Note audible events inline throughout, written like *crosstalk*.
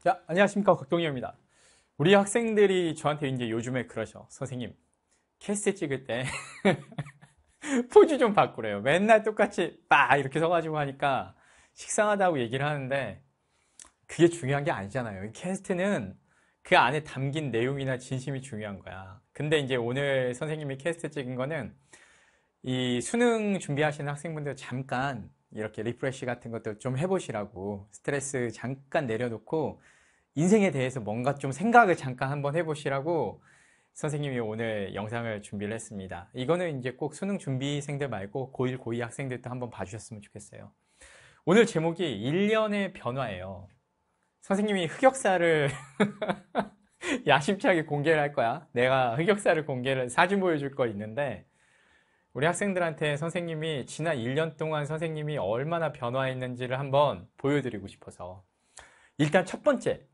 자, 안녕하십니까. 곽동희입니다. 우리 학생들이 저한테 이제 요즘에 그러셔. 선생님, 캐스트 찍을 때 *laughs* 포즈 좀 바꾸래요. 맨날 똑같이 빠 이렇게 서가지고 하니까 식상하다고 얘기를 하는데 그게 중요한 게 아니잖아요. 캐스트는 그 안에 담긴 내용이나 진심이 중요한 거야. 근데 이제 오늘 선생님이 캐스트 찍은 거는 이 수능 준비하시는 학생분들 잠깐 이렇게 리프레쉬 같은 것도 좀 해보시라고 스트레스 잠깐 내려놓고 인생에 대해서 뭔가 좀 생각을 잠깐 한번 해보시라고 선생님이 오늘 영상을 준비를 했습니다. 이거는 이제 꼭 수능 준비생들 말고 고1, 고2 학생들도 한번 봐주셨으면 좋겠어요. 오늘 제목이 1년의 변화예요. 선생님이 흑역사를 *laughs* 야심차게 공개를 할 거야. 내가 흑역사를 공개를 사진 보여줄 거 있는데 우리 학생들한테 선생님이 지난 1년 동안 선생님이 얼마나 변화했는지를 한번 보여드리고 싶어서 일단 첫 번째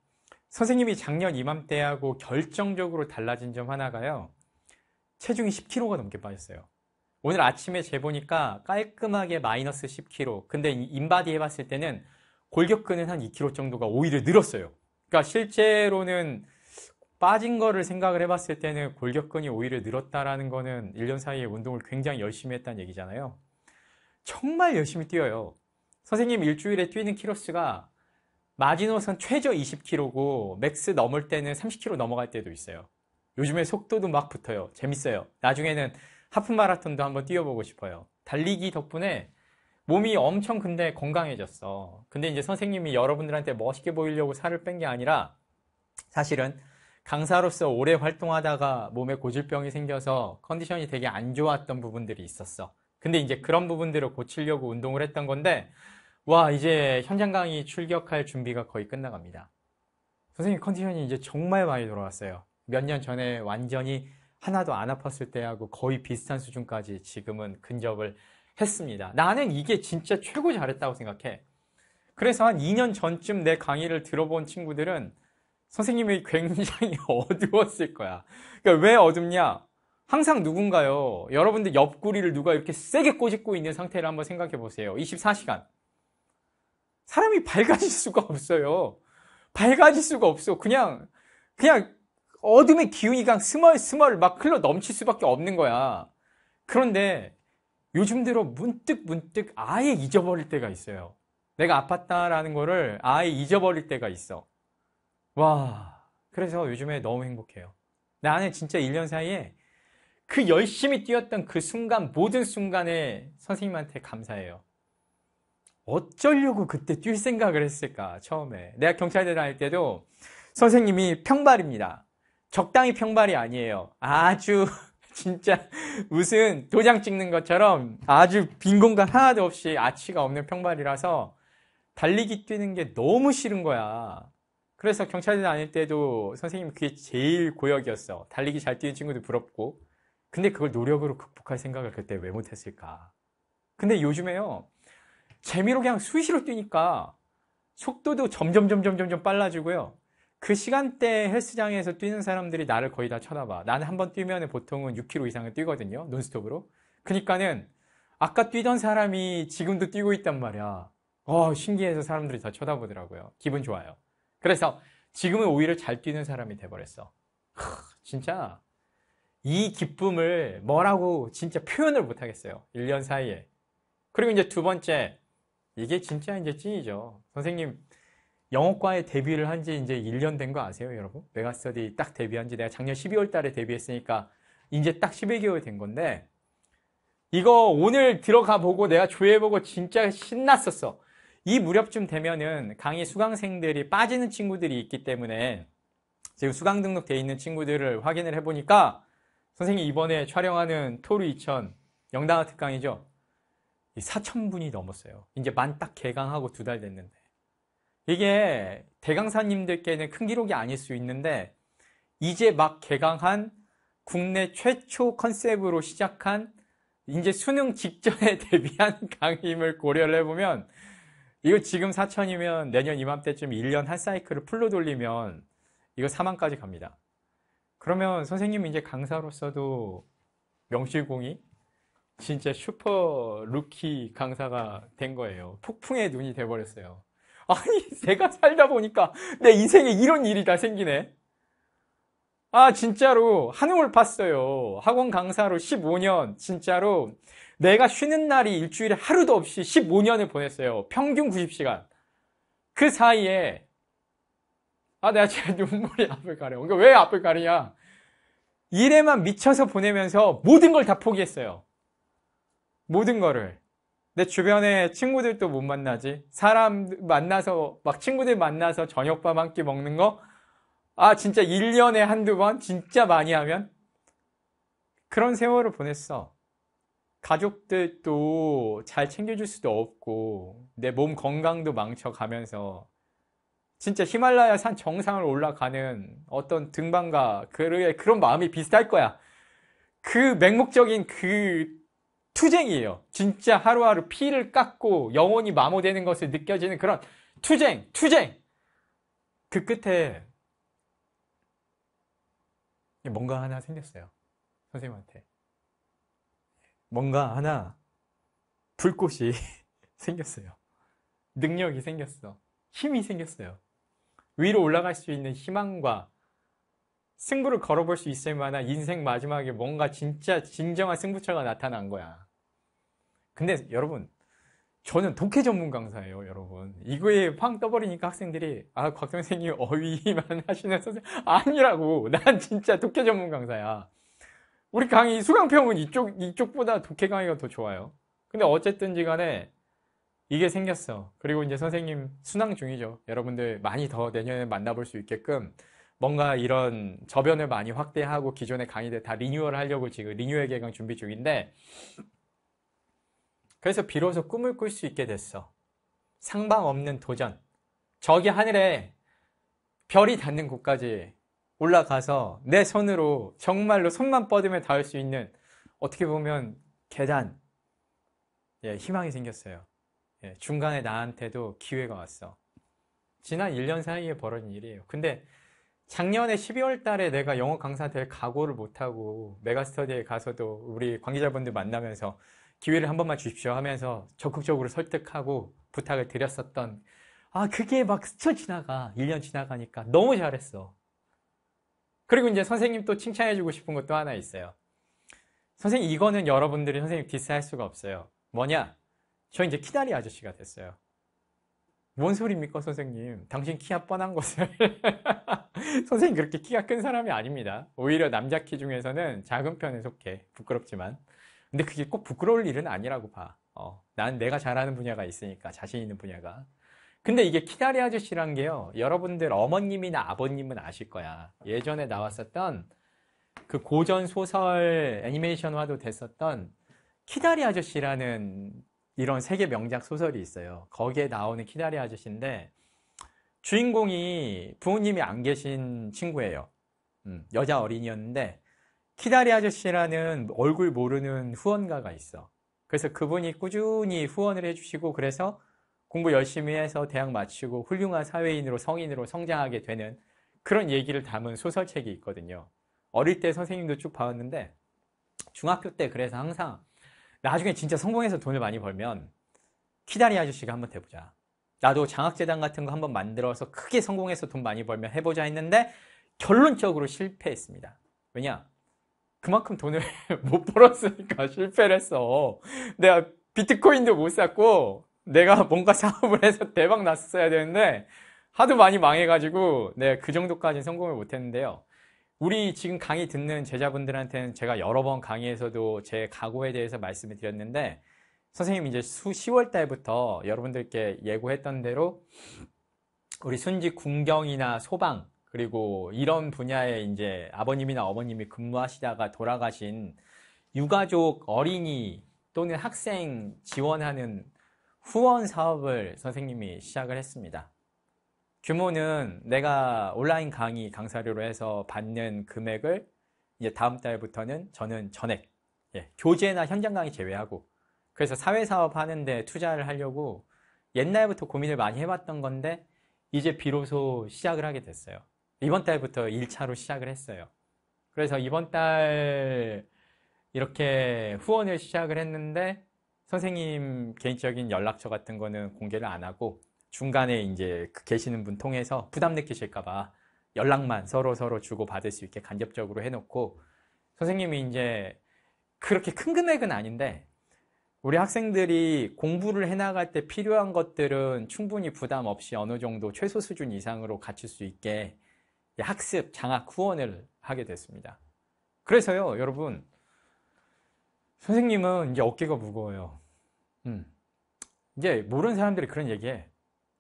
선생님이 작년 이맘때하고 결정적으로 달라진 점 하나가요 체중이 10kg가 넘게 빠졌어요 오늘 아침에 재보니까 깔끔하게 마이너스 10kg 근데 인바디 해봤을 때는 골격근은 한 2kg 정도가 오히려 늘었어요 그러니까 실제로는 빠진 거를 생각을 해봤을 때는 골격근이 오히려 늘었다라는 거는 1년 사이에 운동을 굉장히 열심히 했다는 얘기잖아요. 정말 열심히 뛰어요. 선생님 일주일에 뛰는 키로수가 마지노선 최저 20km고 맥스 넘을 때는 30km 넘어갈 때도 있어요. 요즘에 속도도 막 붙어요. 재밌어요. 나중에는 하프 마라톤도 한번 뛰어보고 싶어요. 달리기 덕분에 몸이 엄청 근데 건강해졌어. 근데 이제 선생님이 여러분들한테 멋있게 보이려고 살을 뺀 게 아니라 사실은 강사로서 오래 활동하다가 몸에 고질병이 생겨서 컨디션이 되게 안 좋았던 부분들이 있었어. 근데 이제 그런 부분들을 고치려고 운동을 했던 건데, 와, 이제 현장 강의 출격할 준비가 거의 끝나갑니다. 선생님 컨디션이 이제 정말 많이 돌아왔어요. 몇 년 전에 완전히 하나도 안 아팠을 때하고 거의 비슷한 수준까지 지금은 근접을 했습니다. 나는 이게 진짜 최고 잘했다고 생각해. 그래서 한 2년 전쯤 내 강의를 들어본 친구들은 선생님이 굉장히 *laughs* 어두웠을 거야. 그러니까 왜 어둡냐? 항상 누군가요. 여러분들 옆구리를 누가 이렇게 세게 꼬집고 있는 상태를 한번 생각해 보세요. 24시간. 사람이 밝아질 수가 없어요. 밝아질 수가 없어. 그냥, 그냥 어둠의 기운이 그냥 스멀스멀 막 흘러 넘칠 수밖에 없는 거야. 그런데 요즘 들어 문득 문득 아예 잊어버릴 때가 있어요. 내가 아팠다라는 거를 아예 잊어버릴 때가 있어. 와, 그래서 요즘에 너무 행복해요. 나는 진짜 1년 사이에 그 열심히 뛰었던 그 순간, 모든 순간에 선생님한테 감사해요. 어쩌려고 그때 뛸 생각을 했을까, 처음에. 내가 경찰대 다닐 때도 선생님이 평발입니다. 적당히 평발이 아니에요. 아주, *laughs* 진짜, 무슨 도장 찍는 것처럼 아주 빈 공간 하나도 없이 아치가 없는 평발이라서 달리기 뛰는 게 너무 싫은 거야. 그래서 경찰대 다닐 때도 선생님 그게 제일 고역이었어. 달리기 잘 뛰는 친구도 부럽고. 근데 그걸 노력으로 극복할 생각을 그때 왜 못했을까? 근데 요즘에요. 재미로 그냥 수시로 뛰니까 속도도 점점 점점 점점 빨라지고요. 그 시간대 헬스장에서 뛰는 사람들이 나를 거의 다 쳐다봐. 나는 한 번 뛰면 보통은 6km 이상을 뛰거든요. 논스톱으로. 그니까는 아까 뛰던 사람이 지금도 뛰고 있단 말이야. 어, 신기해서 사람들이 다 쳐다보더라고요. 기분 좋아요. 그래서 지금은 오히려 잘 뛰는 사람이 돼버렸어. 하, 진짜 이 기쁨을 뭐라고 진짜 표현을 못하겠어요. 1년 사이에. 그리고 이제 두 번째 이게 진짜 이제 찐이죠. 선생님 영어과에 데뷔를 한 지 이제 1년 된 거 아세요, 여러분? 메가스터디 딱 데뷔한 지 내가 작년 12월 달에 데뷔했으니까 이제 딱 11개월 된 건데 이거 오늘 들어가 보고 내가 조회해보고 진짜 신났었어. 이 무렵쯤 되면은 강의 수강생들이 빠지는 친구들이 있기 때문에 지금 수강 등록돼 있는 친구들을 확인을 해보니까 선생님 이번에 촬영하는 토르 2000 영단어 특강이죠. 4 0 0 0분이 넘었어요. 이제 만 딱 개강하고 두 달 됐는데. 이게 대강사님들께는 큰 기록이 아닐 수 있는데 이제 막 개강한 국내 최초 컨셉으로 시작한 이제 수능 직전에 대비한 *laughs* 강의임을 고려를 해보면 이거 지금 4천이면 내년 이맘때쯤 1년 한 사이클을 풀로 돌리면 이거 4만까지 갑니다. 그러면 선생님 이제 강사로서도 명실공히 진짜 슈퍼 루키 강사가 된 거예요. 폭풍의 눈이 돼버렸어요. 아니 내가 살다 보니까 내 인생에 이런 일이 다 생기네. 아 진짜로 한우을 봤어요 학원 강사로 15년 진짜로 내가 쉬는 날이 일주일에 하루도 없이 15년을 보냈어요. 평균 90시간. 그 사이에 아 내가 제 *laughs* 눈물이 앞을 가려. 그러니까 왜 앞을 가리냐? 일에만 미쳐서 보내면서 모든 걸 다 포기했어요. 모든 거를. 내 주변에 친구들도 못 만나지. 사람 만나서, 막 친구들 만나서 저녁밥 한 끼 먹는 거? 아, 진짜 1년에 한두 번? 진짜 많이 하면? 그런 세월을 보냈어. 가족들도 잘 챙겨줄 수도 없고 내 몸 건강도 망쳐가면서 진짜 히말라야 산 정상을 올라가는 어떤 등반가 그의 그런 마음이 비슷할 거야. 그 맹목적인 그 투쟁이에요. 진짜 하루하루 피를 깎고 영혼이 마모되는 것을 느껴지는 그런 투쟁, 투쟁. 그 끝에 뭔가 하나 생겼어요. 선생님한테. 뭔가 하나 불꽃이 *laughs* 생겼어요. 능력이 생겼어. 힘이 생겼어요. 위로 올라갈 수 있는 희망과 승부를 걸어볼 수 있을 만한 인생 마지막에 뭔가 진짜 진정한 승부처가 나타난 거야. 근데 여러분, 저는 독해 전문 강사예요, 여러분. 이거에 팡 떠버리니까 학생들이 아, 곽 선생님 어휘만 *laughs* 하시는 선생님 아니라고. 난 진짜 독해 전문 강사야. 우리 강의 수강평은 이쪽 이쪽보다 독해 강의가 더 좋아요. 근데 어쨌든지 간에 이게 생겼어. 그리고 이제 선생님 순항 중이죠. 여러분들 많이 더 내년에 만나볼 수 있게끔 뭔가 이런 저변을 많이 확대하고 기존의 강의들 다 리뉴얼 하려고 지금 리뉴얼 개강 준비 중인데 그래서 비로소 꿈을 꿀 수 있게 됐어. 상방 없는 도전. 저기 하늘에 별이 닿는 곳까지 올라가서 내 손으로 정말로 손만 뻗으면 닿을 수 있는 어떻게 보면 계단, 예, 희망이 생겼어요. 예, 중간에 나한테도 기회가 왔어. 지난 1년 사이에 벌어진 일이에요. 근데 작년에 12월 달에 내가 영어 강사 될 각오를 못하고 메가스터디에 가서도 우리 관계자분들 만나면서 기회를 한 번만 주십시오 하면서 적극적으로 설득하고 부탁을 드렸었던 아, 그게 막 스쳐 지나가. 1년 지나가니까 너무 잘했어. 그리고 이제 선생님 또 칭찬해주고 싶은 것도 하나 있어요. 선생님, 이거는 여러분들이 선생님 디스할 수가 없어요. 뭐냐? 저 이제 키다리 아저씨가 됐어요. 뭔 소리입니까, 선생님? 당신 키가 뻔한 것을. *laughs* 선생님, 그렇게 키가 큰 사람이 아닙니다. 오히려 남자 키 중에서는 작은 편에 속해. 부끄럽지만. 근데 그게 꼭 부끄러울 일은 아니라고 봐. 어, 난 내가 잘하는 분야가 있으니까, 자신 있는 분야가. 근데 이게 키다리 아저씨란 게요. 여러분들 어머님이나 아버님은 아실 거야. 예전에 나왔었던 그 고전 소설 애니메이션화도 됐었던 키다리 아저씨라는 이런 세계 명작 소설이 있어요. 거기에 나오는 키다리 아저씨인데 주인공이 부모님이 안 계신 친구예요. 음, 여자 어린이였는데 키다리 아저씨라는 얼굴 모르는 후원가가 있어. 그래서 그분이 꾸준히 후원을 해주시고 그래서 공부 열심히 해서 대학 마치고 훌륭한 사회인으로 성인으로 성장하게 되는 그런 얘기를 담은 소설책이 있거든요. 어릴 때 선생님도 쭉 봐왔는데 중학교 때 그래서 항상 나중에 진짜 성공해서 돈을 많이 벌면 키다리 아저씨가 한번 해보자 나도 장학재단 같은 거 한번 만들어서 크게 성공해서 돈 많이 벌면 해보자 했는데 결론적으로 실패했습니다. 왜냐? 그만큼 돈을 *laughs* 못 벌었으니까 실패를 했어. 내가 비트코인도 못 샀고 내가 *laughs* 뭔가 사업을 해서 대박 났어야 되는데 하도 많이 망해가지고 내가 그 정도까지 성공을 못했는데요. 우리 지금 강의 듣는 제자분들한테는 제가 여러 번 강의에서도 제 각오에 대해서 말씀을 드렸는데 선생님 이제 수 10월 달부터 여러분들께 예고했던 대로 우리 순지 군경이나 소방 그리고 이런 분야에 이제 아버님이나 어머님이 근무하시다가 돌아가신 유가족 어린이 또는 학생 지원하는 후원 사업을 선생님이 시작을 했습니다. 규모는 내가 온라인 강의 강사료로 해서 받는 금액을 이제 다음 달부터는 저는 전액 예, 교재나 현장 강의 제외하고 그래서 사회사업 하는데 투자를 하려고 옛날부터 고민을 많이 해봤던 건데 이제 비로소 시작을 하게 됐어요. 이번 달부터 1차로 시작을 했어요. 그래서 이번 달 이렇게 후원을 시작을 했는데 선생님 개인적인 연락처 같은 거는 공개를 안 하고 중간에 이제 그 계시는 분 통해서 부담 느끼실까봐 연락만 서로 서로 주고 받을 수 있게 간접적으로 해놓고 선생님이 이제 그렇게 큰 금액은 아닌데 우리 학생들이 공부를 해나갈 때 필요한 것들은 충분히 부담 없이 어느 정도 최소 수준 이상으로 갖출 수 있게 학습 장학 후원을 하게 됐습니다. 그래서요, 여러분 선생님은 이제 어깨가 무거워요. 음. 이제 모르는 사람들이 그런 얘기해.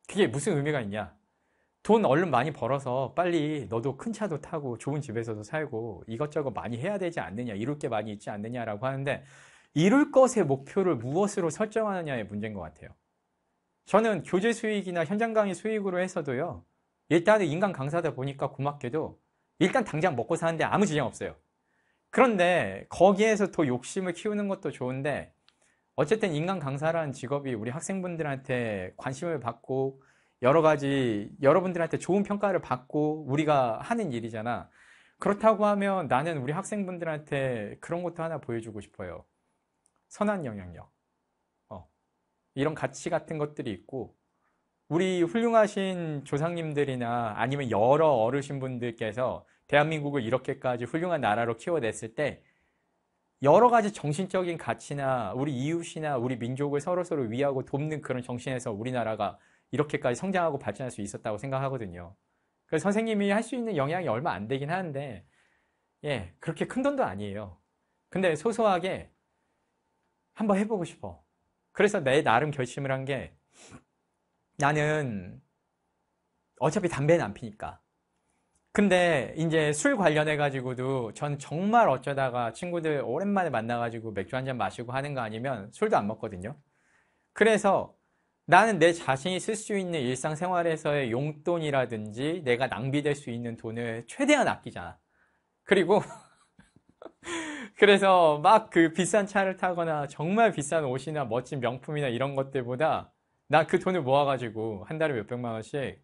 그게 무슨 의미가 있냐? 돈 얼른 많이 벌어서 빨리 너도 큰 차도 타고 좋은 집에서도 살고 이것저것 많이 해야 되지 않느냐, 이룰 게 많이 있지 않느냐라고 하는데 이룰 것의 목표를 무엇으로 설정하느냐의 문제인 것 같아요. 저는 교재 수익이나 현장 강의 수익으로 해서도요. 일단은 인간 강사다 보니까 고맙게도 일단 당장 먹고 사는데 아무 지장 없어요. 그런데 거기에서 더 욕심을 키우는 것도 좋은데 어쨌든 인간 강사라는 직업이 우리 학생분들한테 관심을 받고 여러 가지 여러분들한테 좋은 평가를 받고 우리가 하는 일이잖아. 그렇다고 하면 나는 우리 학생분들한테 그런 것도 하나 보여주고 싶어요. 선한 영향력. 어. 이런 가치 같은 것들이 있고, 우리 훌륭하신 조상님들이나 아니면 여러 어르신분들께서 대한민국을 이렇게까지 훌륭한 나라로 키워냈을 때 여러 가지 정신적인 가치나 우리 이웃이나 우리 민족을 서로서로 위하고 돕는 그런 정신에서 우리나라가 이렇게까지 성장하고 발전할 수 있었다고 생각하거든요. 그래서 선생님이 할 수 있는 영향이 얼마 안 되긴 하는데, 예, 그렇게 큰 돈도 아니에요. 근데 소소하게 한번 해보고 싶어. 그래서 내 나름 결심을 한 게 나는 어차피 담배는 안 피니까 근데 이제 술 관련해 가지고도 전 정말 어쩌다가 친구들 오랜만에 만나 가지고 맥주 한 잔 마시고 하는 거 아니면 술도 안 먹거든요. 그래서 나는 내 자신이 쓸 수 있는 일상생활에서의 용돈이라든지 내가 낭비될 수 있는 돈을 최대한 아끼잖아. 그리고 *laughs* 그래서 막 그 비싼 차를 타거나 정말 비싼 옷이나 멋진 명품이나 이런 것들보다 나 그 돈을 모아가지고 한 달에 몇백만 원씩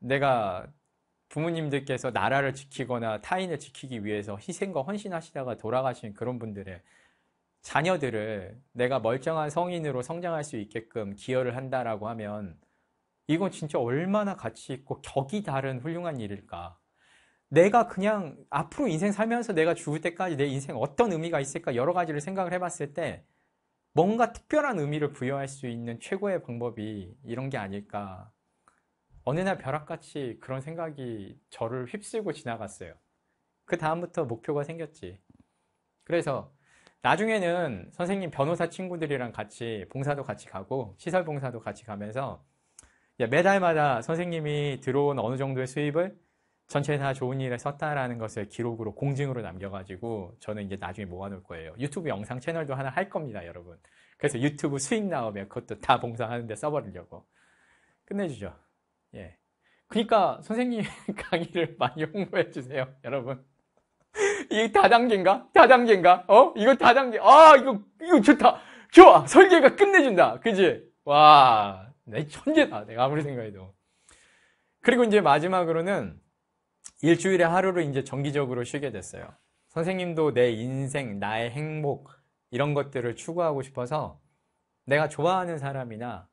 내가 부모님들께서 나라를 지키거나 타인을 지키기 위해서 희생과 헌신하시다가 돌아가신 그런 분들의 자녀들을 내가 멀쩡한 성인으로 성장할 수 있게끔 기여를 한다라고 하면 이건 진짜 얼마나 가치 있고 격이 다른 훌륭한 일일까. 내가 그냥 앞으로 인생 살면서 내가 죽을 때까지 내 인생 어떤 의미가 있을까 여러 가지를 생각을 해봤을 때 뭔가 특별한 의미를 부여할 수 있는 최고의 방법이 이런 게 아닐까 어느 날 벼락같이 그런 생각이 저를 휩쓸고 지나갔어요. 그 다음부터 목표가 생겼지. 그래서 나중에는 선생님 변호사 친구들이랑 같이 봉사도 같이 가고 시설 봉사도 같이 가면서 매달마다 선생님이 들어온 어느 정도의 수입을 전체 다 좋은 일에 썼다라는 것을 기록으로 공증으로 남겨가지고 저는 이제 나중에 모아놓을 거예요. 유튜브 영상 채널도 하나 할 겁니다, 여러분. 그래서 유튜브 수익 나오면 그것도 다 봉사하는데 써버리려고. 끝내주죠. 예. 그러니까 선생님 *laughs* 강의를 많이 홍보해 주세요, 여러분. *laughs* 이게 다단계인가? 다단계인가? 어? 이거 다단계. 아, 이거 이거 좋다. 좋아. 설계가 끝내준다. 그지? 와, 내 천재다. 내가 아무리 생각해도. 그리고 이제 마지막으로는 일주일에 하루를 이제 정기적으로 쉬게 됐어요. 선생님도 내 인생, 나의 행복 이런 것들을 추구하고 싶어서 내가 좋아하는 사람이나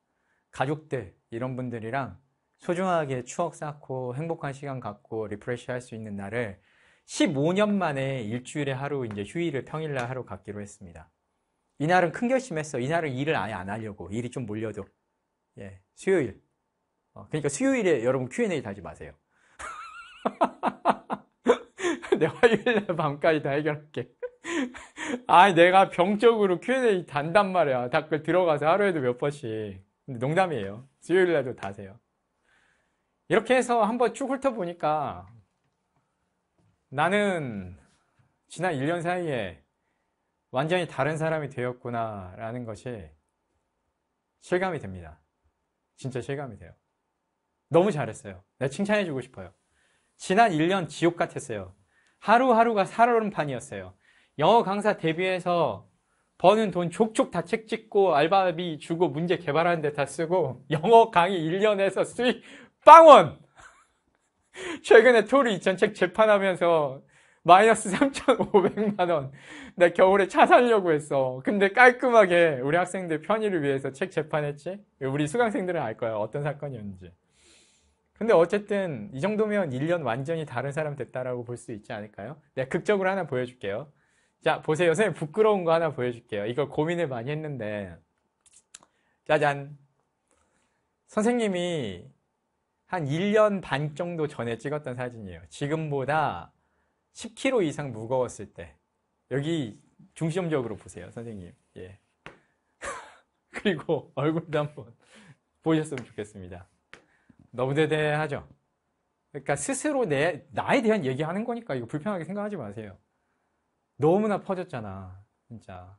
가족들 이런 분들이랑 소중하게 추억 쌓고 행복한 시간 갖고 리프레시 할수 있는 날을 15년 만에 일주일에 하루 이제 휴일을 평일날 하루 갖기로 했습니다. 이날은 큰 결심했어. 이날은 일을 아예 안 하려고. 일이 좀 몰려도. 예. 수요일. 어, 그러니까 수요일에 여러분 Q&A 달지 마세요. *laughs* 내 화요일 날 밤까지 다 해결할게. *laughs* 아, 내가 병적으로 Q&A 단단 말이야. 댓글 그 들어가서 하루에도 몇 번씩. 농담이에요. 수요일 날도 다세요. 이렇게 해서 한번 쭉 훑어보니까 나는 지난 1년 사이에 완전히 다른 사람이 되었구나 라는 것이 실감이 됩니다. 진짜 실감이 돼요. 너무 잘했어요. 내가 칭찬해주고 싶어요. 지난 1년 지옥 같았어요. 하루하루가 살얼음판이었어요. 영어 강사 데뷔해서 버는 돈 족족 다 책 찍고 알바비 주고 문제 개발하는 데 다 쓰고 영어 강의 1년에서 수익 빵원! *laughs* 최근에 토리 2000 책 재판하면서 마이너스 3,500만원. 내 겨울에 차 살려고 했어. 근데 깔끔하게 우리 학생들 편의를 위해서 책 재판했지? 우리 수강생들은 알 거야. 어떤 사건이었는지. 근데 어쨌든 이 정도면 1년 완전히 다른 사람 됐다라고 볼 수 있지 않을까요? 내가 극적으로 하나 보여줄게요. 자, 보세요. 선생님 부끄러운 거 하나 보여줄게요. 이걸 고민을 많이 했는데. 짜잔. 선생님이 한 1년 반 정도 전에 찍었던 사진이에요. 지금보다 10kg 이상 무거웠을 때. 여기 중심적으로 보세요, 선생님. 예. *laughs* 그리고 얼굴도 한번 보셨으면 좋겠습니다. 너무 대대하죠? 그러니까 스스로 내, 나에 대한 얘기하는 거니까 이거 불편하게 생각하지 마세요. 너무나 퍼졌잖아, 진짜.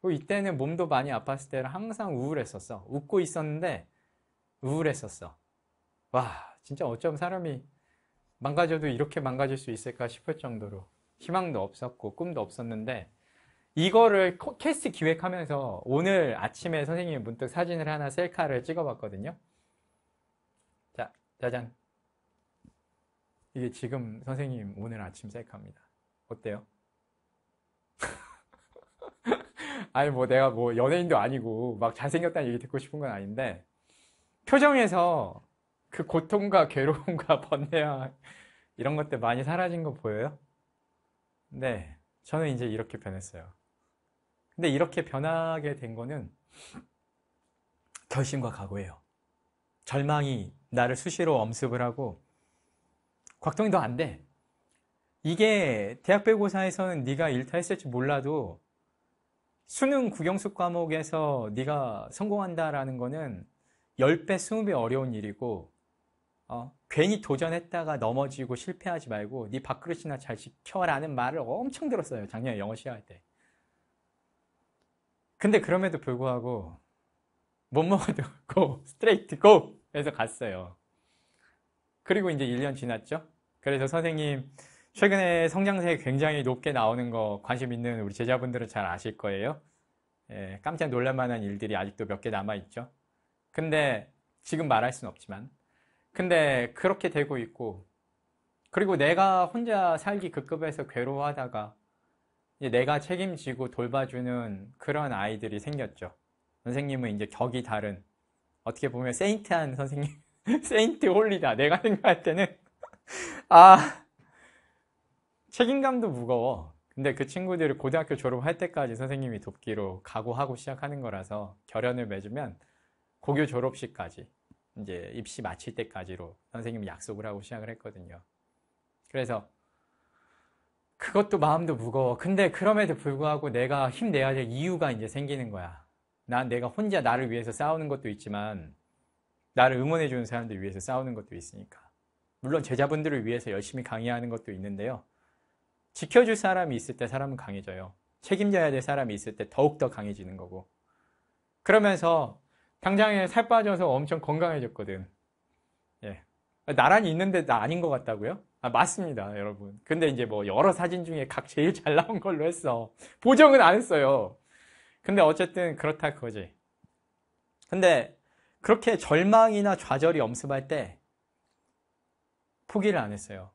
그리고 이때는 몸도 많이 아팠을 때는 항상 우울했었어. 웃고 있었는데 우울했었어. 와, 진짜 어쩜 사람이 망가져도 이렇게 망가질 수 있을까 싶을 정도로 희망도 없었고 꿈도 없었는데 이거를 캐스트 기획하면서 오늘 아침에 선생님이 문득 사진을 하나 셀카를 찍어봤거든요. 자, 짜잔. 이게 지금 선생님 오늘 아침 셀카입니다. 어때요? *laughs* 아니 뭐 내가 뭐 연예인도 아니고 막 잘생겼다는 얘기 듣고 싶은 건 아닌데 표정에서 그 고통과 괴로움과 *laughs* 번뇌와 이런 것들 많이 사라진 거 보여요? 네, 저는 이제 이렇게 변했어요. 근데 이렇게 변하게 된 거는 결심과 각오예요. 절망이 나를 수시로 엄습을 하고 곽동이 너 안 돼. 이게 대학배고사에서는 네가 일타했을지 몰라도 수능 국영수 과목에서 네가 성공한다라는 거는 10배, 20배 어려운 일이고 어, 괜히 도전했다가 넘어지고 실패하지 말고 네 밥그릇이나 잘 지켜라는 말을 엄청 들었어요. 작년에 영어 시험할 때. 근데 그럼에도 불구하고 못 먹어도 고 스트레이트 고 해서 갔어요. 그리고 이제 1년 지났죠. 그래서 선생님 최근에 성장세 굉장히 높게 나오는 거 관심 있는 우리 제자분들은 잘 아실 거예요. 예, 깜짝 놀랄 만한 일들이 아직도 몇 개 남아 있죠. 근데 지금 말할 순 없지만 근데 그렇게 되고 있고 그리고 내가 혼자 살기 급급해서 괴로워하다가 내가 책임지고 돌봐주는 그런 아이들이 생겼죠. 선생님은 이제 격이 다른 어떻게 보면 세인트한 선생님 *laughs* 세인트 홀리다 내가 생각할 때는 *laughs* 아 책임감도 무거워 근데 그 친구들을 고등학교 졸업할 때까지 선생님이 돕기로 각오하고 시작하는 거라서 결연을 맺으면 고교 졸업식까지 이제 입시 마칠 때까지로 선생님 약속을 하고 시작을 했거든요. 그래서 그것도 마음도 무거워. 근데 그럼에도 불구하고 내가 힘내야 될 이유가 이제 생기는 거야. 난 내가 혼자 나를 위해서 싸우는 것도 있지만 나를 응원해주는 사람들 위해서 싸우는 것도 있으니까. 물론 제자분들을 위해서 열심히 강의하는 것도 있는데요. 지켜줄 사람이 있을 때 사람은 강해져요. 책임져야 될 사람이 있을 때 더욱더 강해지는 거고. 그러면서 당장에 살 빠져서 엄청 건강해졌거든. 예. 나란히 있는데 나 아닌 것 같다고요? 아, 맞습니다, 여러분. 근데 이제 뭐 여러 사진 중에 각 제일 *laughs* 잘 나온 걸로 했어. 보정은 안 했어요. 근데 어쨌든 그렇다 그거지. 근데 그렇게 절망이나 좌절이 엄습할 때 포기를 안 했어요.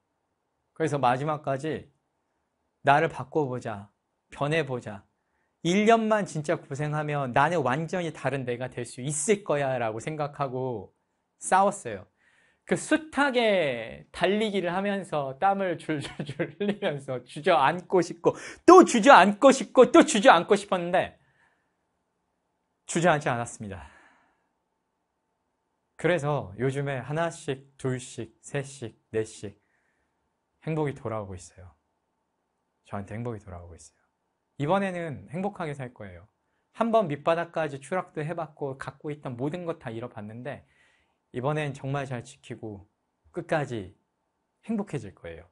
그래서 마지막까지 나를 바꿔보자, 변해보자, 1년만 진짜 고생하면 나는 완전히 다른 내가 될 수 있을 거야 라고 생각하고 싸웠어요. 그 숱하게 달리기를 하면서 땀을 줄줄줄 *laughs* 흘리면서 주저앉고 싶고 또 주저앉고 싶고 또 주저앉고 싶었는데 주저앉지 않았습니다. 그래서 요즘에 하나씩, 둘씩, 셋씩, 넷씩 행복이 돌아오고 있어요. 저한테 행복이 돌아오고 있어요. 이번에는 행복하게 살 거예요. 한 번 밑바닥까지 추락도 해봤고 갖고 있던 모든 것 다 잃어봤는데 이번엔 정말 잘 지키고 끝까지 행복해질 거예요.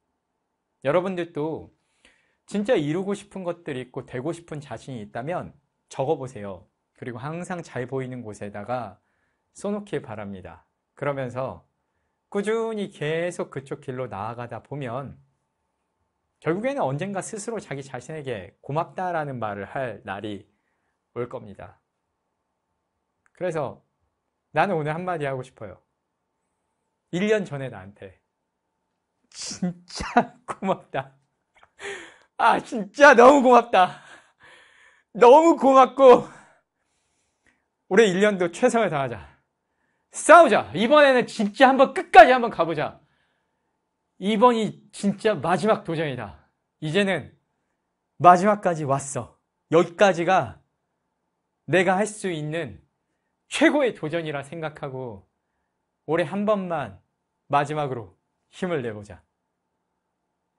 여러분들도 진짜 이루고 싶은 것들이 있고 되고 싶은 자신이 있다면 적어보세요. 그리고 항상 잘 보이는 곳에다가 써놓길 바랍니다. 그러면서 꾸준히 계속 그쪽 길로 나아가다 보면 결국에는 언젠가 스스로 자기 자신에게 고맙다라는 말을 할 날이 올 겁니다. 그래서 나는 오늘 한마디 하고 싶어요. 1년 전에 나한테 진짜 *laughs* 고맙다. 아, 진짜 너무 고맙다. 너무 고맙고 올해 1년도 최선을 다하자. 싸우자. 이번에는 진짜 한번 끝까지 한번 가보자. 이번이 진짜 마지막 도전이다. 이제는 마지막까지 왔어. 여기까지가 내가 할 수 있는 최고의 도전이라 생각하고 올해 한 번만 마지막으로 힘을 내보자.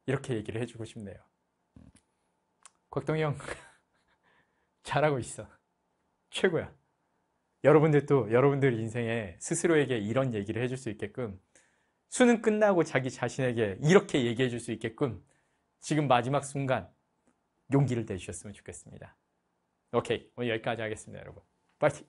이렇게 얘기를 해주고 싶네요. 곽동이 형, *laughs* 잘하고 있어. 최고야. 여러분들도 여러분들 인생에 스스로에게 이런 얘기를 해줄 수 있게끔 수능 끝나고 자기 자신에게 이렇게 얘기해 줄 수 있게끔 지금 마지막 순간 용기를 내주셨으면 좋겠습니다. 오케이. 오늘 여기까지 하겠습니다, 여러분. 파이팅!